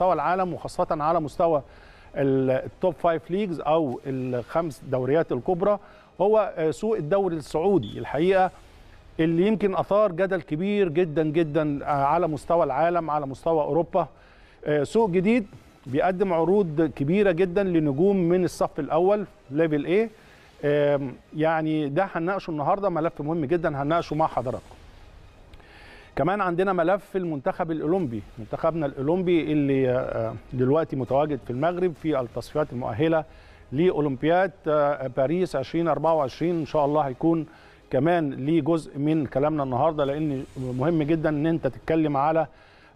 مستوى العالم وخاصه على مستوى التوب فايف ليجز او الخمس دوريات الكبرى هو آه، سوق الدوري السعودي الحقيقه اللي يمكن اثار جدل كبير جدا جدا آه، على مستوى العالم على مستوى اوروبا آه، سوق جديد بيقدم عروض كبيره جدا لنجوم من الصف الاول ليفل ايه يعني ده هنناقشه النهارده ملف مهم جدا هنناقشه مع حضراتكم كمان عندنا ملف المنتخب الاولمبي منتخبنا الاولمبي اللي آه، دلوقتي متواجد في المغرب في التصفيات المؤهله لاولمبياد آه، باريس 2024 ان شاء الله هيكون كمان ليه جزء من كلامنا النهارده لان مهم جدا ان انت تتكلم على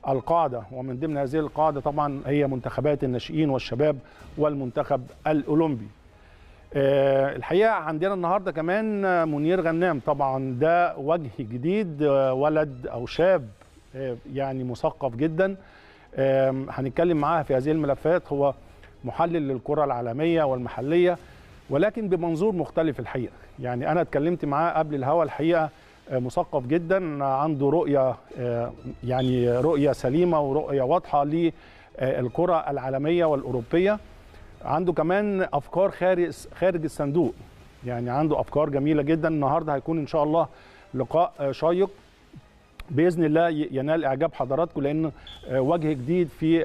القاعده ومن ضمن هذه القاعده طبعا هي منتخبات الناشئين والشباب والمنتخب الاولمبي آه، الحقيقه عندنا النهارده كمان منير غنام طبعا ده وجه جديد آه، ولد او شاب آه، يعني مثقف جدا هنتكلم معاه في هذه الملفات هو محلل للكره العالميه والمحليه ولكن بمنظور مختلف الحقيقه يعني انا اتكلمت معاه قبل الهوا الحقيقه مثقف جدا عنده رؤيه يعني رؤيه سليمه ورؤيه واضحه للكره العالميه والاوروبيه عنده كمان افكار خارج خارج الصندوق يعني عنده افكار جميله جدا النهارده هيكون ان شاء الله لقاء شيق باذن الله ينال اعجاب حضراتكم لان وجه جديد في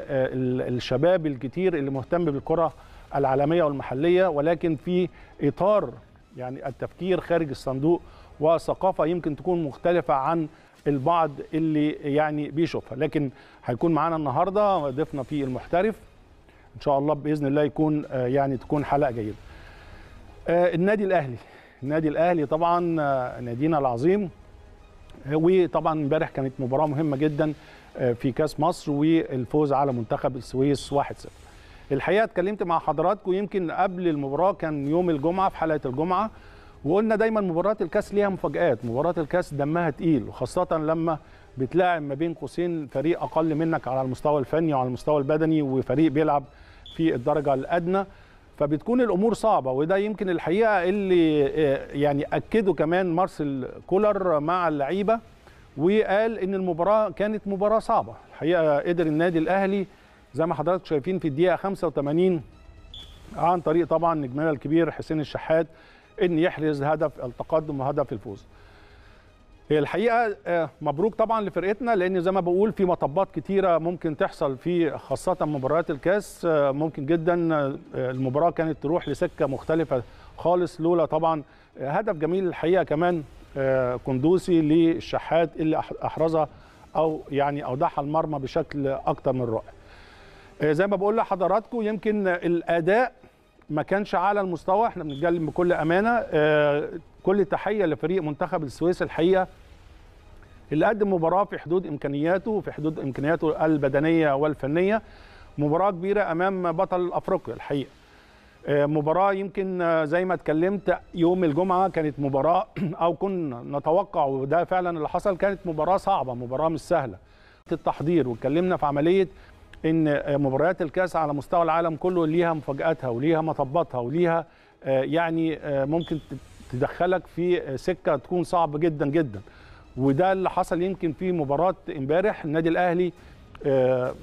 الشباب الكتير اللي مهتم بالكره العالميه والمحليه ولكن في اطار يعني التفكير خارج الصندوق وثقافه يمكن تكون مختلفه عن البعض اللي يعني بيشوفها لكن هيكون معانا النهارده ضيفنا في المحترف ان شاء الله باذن الله يكون آه، يعني تكون حلقه جيده آه، النادي الاهلي النادي الاهلي طبعا آه، نادينا العظيم وطبعا امبارح كانت مباراه مهمه جدا في كاس مصر والفوز على منتخب السويس 1-0 الحقيقه اتكلمت مع حضراتكم يمكن قبل المباراه كان يوم الجمعه في حلقه الجمعه وقلنا دايما مباراه الكاس ليها مفاجات مباراه الكاس دمها تقيل وخاصه لما بتلاعب ما بين قوسين فريق اقل منك على المستوى الفني وعلى المستوى البدني وفريق بيلعب في الدرجه الادنى فبتكون الامور صعبه وده يمكن الحقيقه اللي آه، يعني اكده كمان مارسيل كولر مع اللعيبه وقال ان المباراه كانت مباراه صعبه الحقيقه قدر النادي الاهلي زي ما حضراتكم شايفين في الدقيقه 85 عن طريق طبعا نجمنا الكبير حسين الشحات ان يحرز هدف التقدم وهدف الفوز هي الحقيقه آه، مبروك طبعا لفرقتنا لان زي ما بقول في مطبات كتيره ممكن تحصل في خاصه مباريات الكاس آه، ممكن جدا آه، المباراه كانت تروح لسكه مختلفه خالص لولا طبعا هدف جميل الحقيقه كمان كندوسي للشحات اللي احرزها او يعني اوضحها المرمى بشكل اكتر من رائع زي ما بقول لحضراتكم يمكن الاداء ما كانش على المستوى احنا بنتكلم بكل امانه كل تحيه لفريق منتخب السويس الحقيقه اللي قدم مباراه في حدود امكانياته في حدود امكانياته البدنيه والفنيه مباراه كبيره امام بطل افريقيا الحقيقه آه، مباراه يمكن آه، زي ما اتكلمت يوم الجمعه كانت مباراه او كنا نتوقع وده فعلا اللي حصل كانت مباراه صعبه مباراه مش سهله التحضير واتكلمنا في عمليه ان آه، مباريات الكاس على مستوى العالم كله ليها مفاجاتها وليها مطباتها وليها يعني ممكن تدخلك في سكه تكون صعب جدا جدا وده اللي حصل يمكن في مباراه امبارح النادي الاهلي آه،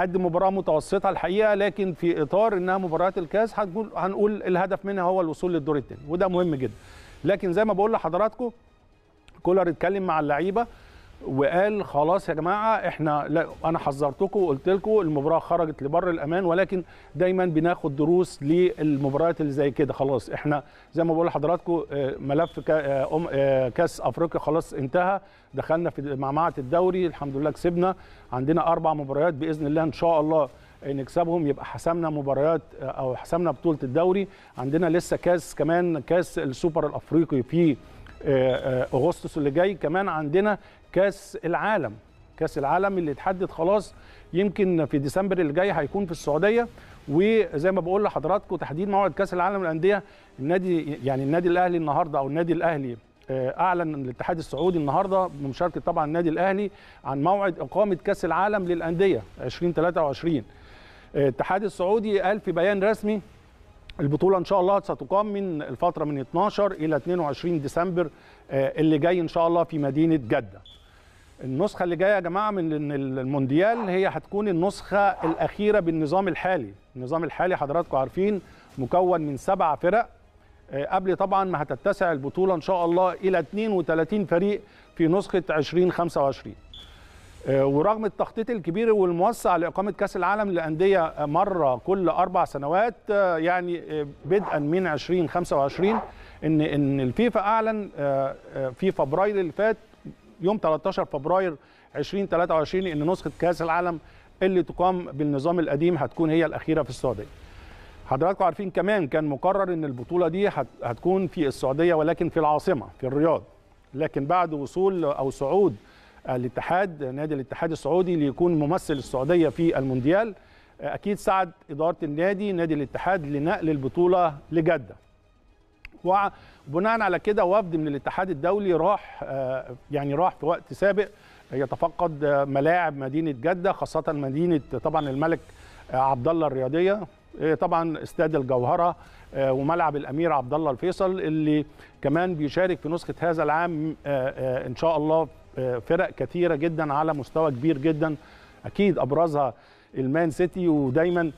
قدم مباراه متوسطه الحقيقه لكن في اطار انها مباريات الكاس هنقول هنقول الهدف منها هو الوصول للدور الثاني وده مهم جدا لكن زي ما بقول لحضراتكم كولر اتكلم مع اللعيبه وقال خلاص يا جماعه احنا لا انا حذرتكم وقلت لكم المباراه خرجت لبر الامان ولكن دايما بناخد دروس للمباريات اللي زي كده خلاص احنا زي ما بقول لحضراتكم آه، ملف آه، آه، كاس افريقيا خلاص انتهى دخلنا في معمعه الدوري الحمد لله كسبنا عندنا اربع مباريات باذن الله ان شاء الله نكسبهم يبقى حسمنا مباريات او حسمنا بطوله الدوري عندنا لسه كاس كمان كاس السوبر الافريقي في اغسطس اللي جاي كمان عندنا كاس العالم كاس العالم اللي اتحدد خلاص يمكن في ديسمبر اللي جاي هيكون في السعوديه وزي ما بقول لحضراتكم تحديد موعد كاس العالم للانديه النادي يعني النادي الاهلي النهارده او النادي الاهلي آه، اعلن الاتحاد السعودي النهارده بمشاركه طبعا النادي الاهلي عن موعد اقامه كاس العالم للانديه 2023 آه، الاتحاد السعودي قال في بيان رسمي البطوله ان شاء الله ستقام من الفتره من 12 الى 22 ديسمبر آه، اللي جاي ان شاء الله في مدينه جده النسخه اللي جايه يا جماعه من المونديال هي هتكون النسخه الاخيره بالنظام الحالي النظام الحالي حضراتكم عارفين مكون من سبع فرق آه، قبل طبعا ما هتتسع البطوله ان شاء الله الى 32 فريق في نسخه 2025 آه، ورغم التخطيط الكبير والموسع لاقامه كاس العالم للانديه مره كل اربع سنوات آه، يعني بدءا من 2025 ان ان الفيفا اعلن في فبراير اللي فات يوم 13 فبراير 2023 لان نسخه كاس العالم اللي تقام بالنظام القديم هتكون هي الاخيره في السعوديه. حضراتكم عارفين كمان كان مقرر ان البطوله دي هتكون في السعوديه ولكن في العاصمه في الرياض. لكن بعد وصول او صعود الاتحاد نادي الاتحاد السعودي ليكون ممثل السعوديه في المونديال اكيد سعد اداره النادي نادي الاتحاد لنقل البطوله لجده. مطبوعه بناء على كده وفد من الاتحاد الدولي راح آه، يعني راح في وقت سابق يتفقد آه، ملاعب مدينه جده خاصه مدينه طبعا الملك آه، عبد الله الرياضيه طبعا استاد الجوهره وملعب الامير عبد الله الفيصل اللي كمان بيشارك في نسخه هذا العام ان شاء الله فرق كثيره جدا على مستوى كبير جدا اكيد ابرزها المان سيتي ودايما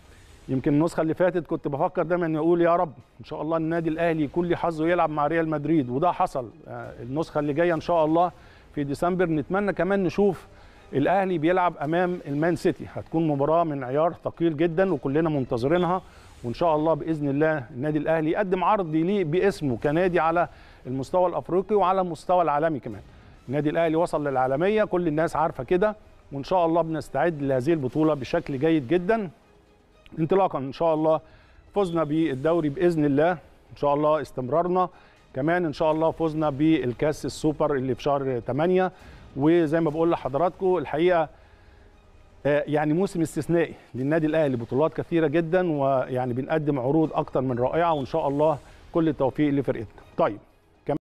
يمكن النسخه اللي فاتت كنت بفكر دايما اني اقول يا رب ان شاء الله النادي الاهلي يكون لي حظه يلعب مع ريال مدريد وده حصل آه، النسخه اللي جايه ان شاء الله في ديسمبر نتمنى كمان نشوف الاهلي بيلعب امام المان سيتي هتكون مباراه من عيار ثقيل جدا وكلنا منتظرينها وان شاء الله باذن الله النادي الاهلي يقدم عرض يليق باسمه كنادي على المستوى الافريقي وعلى المستوى العالمي كمان النادي الاهلي وصل للعالميه كل الناس عارفه كده وان شاء الله بنستعد لهذه البطوله بشكل جيد جدا انطلاقا ان شاء الله فزنا بالدوري باذن الله ان شاء الله استمرارنا كمان ان شاء الله فزنا بالكاس السوبر اللي في شهر 8 وزي ما بقول لحضراتكم الحقيقه آه، يعني موسم استثنائي للنادي الاهلي بطولات كثيره جدا ويعني بنقدم عروض اكتر من رائعه وان شاء الله كل التوفيق لفرقتنا طيب